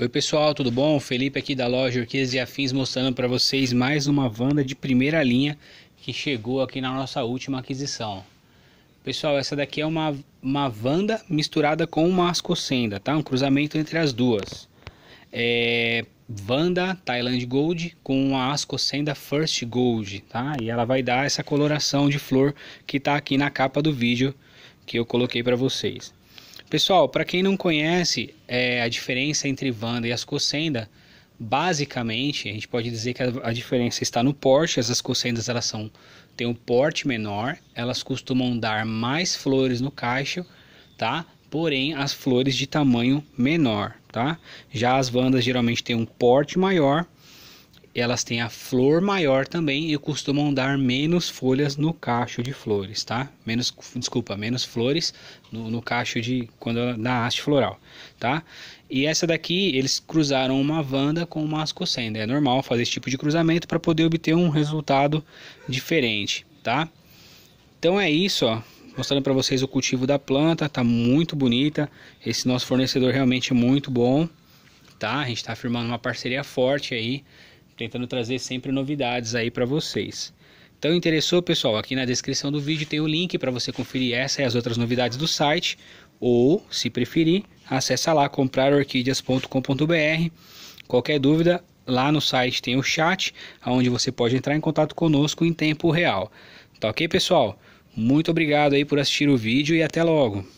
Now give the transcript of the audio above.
Oi pessoal, tudo bom? Felipe aqui da loja Orquídeas e Afins mostrando para vocês mais uma vanda de primeira linha que chegou aqui na nossa última aquisição. Pessoal, essa daqui é uma, uma vanda misturada com uma ascocenda, tá? Um cruzamento entre as duas. É vanda Thailand Gold com a ascocenda First Gold, tá? E ela vai dar essa coloração de flor que tá aqui na capa do vídeo que eu coloquei para vocês. Pessoal, para quem não conhece é, a diferença entre Wanda e Ascocenda, basicamente a gente pode dizer que a, a diferença está no porte. As Ascocendas elas são têm um porte menor, elas costumam dar mais flores no caixa, tá? Porém, as flores de tamanho menor, tá? Já as Wandas geralmente têm um porte maior, elas têm a flor maior também e costumam dar menos folhas no cacho de flores, tá? Menos, desculpa, menos flores no, no cacho de quando na haste floral, tá? E essa daqui eles cruzaram uma vanda com uma ascocenda. É normal fazer esse tipo de cruzamento para poder obter um resultado diferente, tá? Então é isso, ó. Mostrando para vocês o cultivo da planta, tá muito bonita. Esse nosso fornecedor realmente é muito bom, tá? A gente está firmando uma parceria forte aí tentando trazer sempre novidades aí para vocês. Então interessou, pessoal? Aqui na descrição do vídeo tem o link para você conferir essa e as outras novidades do site, ou, se preferir, acessa lá comprarorquídeas.com.br. Qualquer dúvida, lá no site tem o chat, onde você pode entrar em contato conosco em tempo real. Tá ok, pessoal? Muito obrigado aí por assistir o vídeo e até logo.